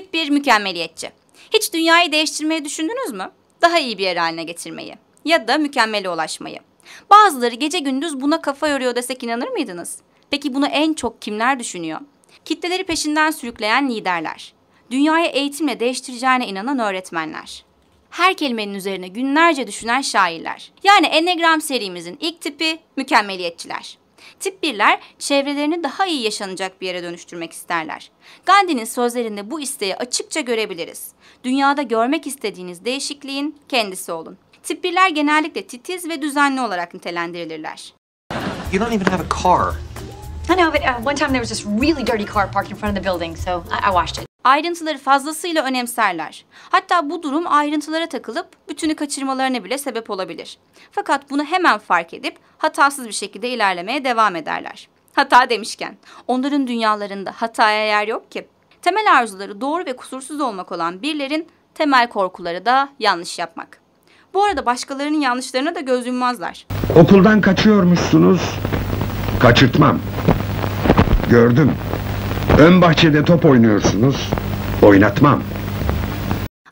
pasif bir mükemmeliyetçi. Hiç dünyayı değiştirmeyi düşündünüz mü? Daha iyi bir yer haline getirmeyi ya da mükemmele ulaşmayı. Bazıları gece gündüz buna kafa yoruyor desek inanır mıydınız? Peki bunu en çok kimler düşünüyor? Kitleleri peşinden sürükleyen liderler. Dünyayı eğitimle değiştireceğine inanan öğretmenler. Her kelimenin üzerine günlerce düşünen şairler. Yani Enneagram serimizin ilk tipi mükemmeliyetçiler. Tip 1'ler çevrelerini daha iyi yaşanacak bir yere dönüştürmek isterler. Gandhi'nin sözlerinde bu isteği açıkça görebiliriz. Dünyada görmek istediğiniz değişikliğin kendisi olun. Tip 1'ler genellikle titiz ve düzenli olarak nitelendirilirler. You don't even have a car. I know, but uh, one time there was this really dirty car parked in front of the building, so I, I washed it ayrıntıları fazlasıyla önemserler. Hatta bu durum ayrıntılara takılıp bütünü kaçırmalarına bile sebep olabilir. Fakat bunu hemen fark edip hatasız bir şekilde ilerlemeye devam ederler. Hata demişken, onların dünyalarında hataya yer yok ki. Temel arzuları doğru ve kusursuz olmak olan birlerin temel korkuları da yanlış yapmak. Bu arada başkalarının yanlışlarına da göz yummazlar. Okuldan kaçıyormuşsunuz. Kaçırtmam. Gördüm. Ön bahçede top oynuyorsunuz. Oynatmam.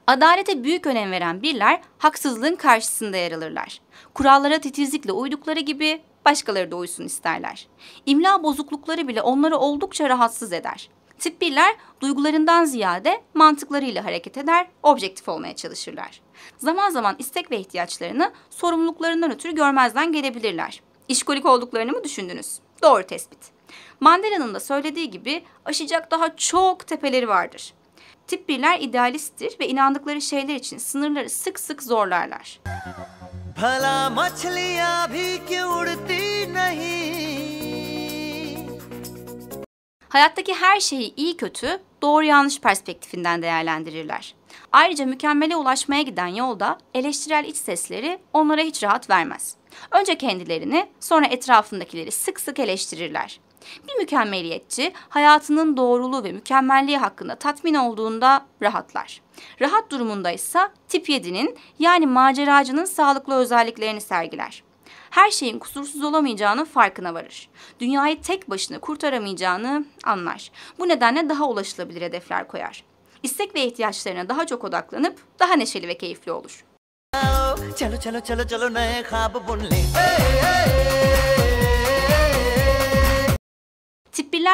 Adalete büyük önem veren birler haksızlığın karşısında yer alırlar. Kurallara titizlikle uydukları gibi başkaları da uysun isterler. İmla bozuklukları bile onları oldukça rahatsız eder. Tip birler duygularından ziyade mantıklarıyla hareket eder, objektif olmaya çalışırlar. Zaman zaman istek ve ihtiyaçlarını sorumluluklarından ötürü görmezden gelebilirler. İşkolik olduklarını mı düşündünüz? Doğru tespit. Mandela'nın da söylediği gibi aşacak daha çok tepeleri vardır. Tip 1'ler idealisttir ve inandıkları şeyler için sınırları sık sık zorlarlar. भला मछलियां भी क्यों उड़ती Hayattaki her şeyi iyi kötü, doğru yanlış perspektifinden değerlendirirler. Ayrıca mükemmele ulaşmaya giden yolda eleştirel iç sesleri onlara hiç rahat vermez. Önce kendilerini, sonra etrafındakileri sık sık eleştirirler. Bir mükemmeliyetçi hayatının doğruluğu ve mükemmelliği hakkında tatmin olduğunda rahatlar. Rahat durumunda ise tip 7'nin yani maceracının sağlıklı özelliklerini sergiler. Her şeyin kusursuz olamayacağının farkına varır. Dünyayı tek başına kurtaramayacağını anlar. Bu nedenle daha ulaşılabilir hedefler koyar. İstek ve ihtiyaçlarına daha çok odaklanıp daha neşeli ve keyifli olur. Çalo çalo çalo çalo ne kabı bunle. Hey, hey.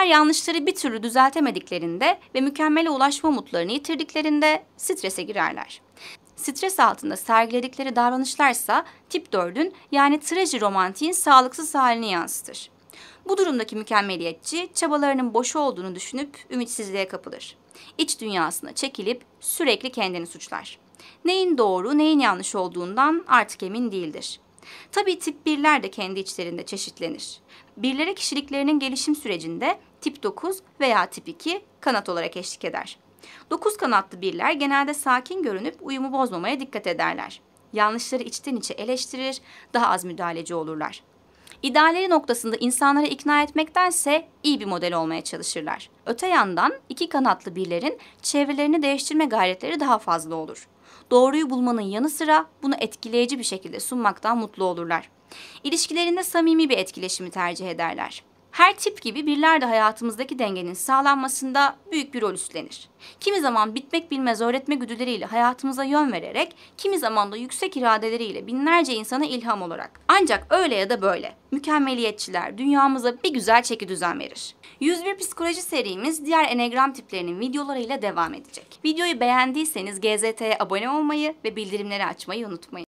Kişiler yanlışları bir türlü düzeltemediklerinde ve mükemmele ulaşma umutlarını yitirdiklerinde strese girerler. Stres altında sergiledikleri davranışlarsa tip 4'ün yani trajiromantiğin sağlıksız halini yansıtır. Bu durumdaki mükemmeliyetçi çabalarının boşu olduğunu düşünüp ümitsizliğe kapılır. İç dünyasına çekilip sürekli kendini suçlar. Neyin doğru neyin yanlış olduğundan artık emin değildir. Tabii tip 1'ler de kendi içlerinde çeşitlenir. Birlere kişiliklerinin gelişim sürecinde tip 9 veya tip 2 kanat olarak eşlik eder. Dokuz kanatlı birler genelde sakin görünüp uyumu bozmamaya dikkat ederler. Yanlışları içten içe eleştirir, daha az müdahaleci olurlar. İdealleri noktasında insanları ikna etmektense iyi bir model olmaya çalışırlar. Öte yandan iki kanatlı birlerin çevrelerini değiştirme gayretleri daha fazla olur. Doğruyu bulmanın yanı sıra bunu etkileyici bir şekilde sunmaktan mutlu olurlar. İlişkilerinde samimi bir etkileşimi tercih ederler. Her tip gibi birler de hayatımızdaki dengenin sağlanmasında büyük bir rol üstlenir. Kimi zaman bitmek bilmez öğretme güdüleriyle hayatımıza yön vererek, kimi zaman da yüksek iradeleriyle binlerce insana ilham olarak. Ancak öyle ya da böyle, mükemmeliyetçiler dünyamıza bir güzel çeki düzen verir. 101 Psikoloji serimiz diğer enegram tiplerinin videolarıyla devam edecek. Videoyu beğendiyseniz GZT'ye abone olmayı ve bildirimleri açmayı unutmayın.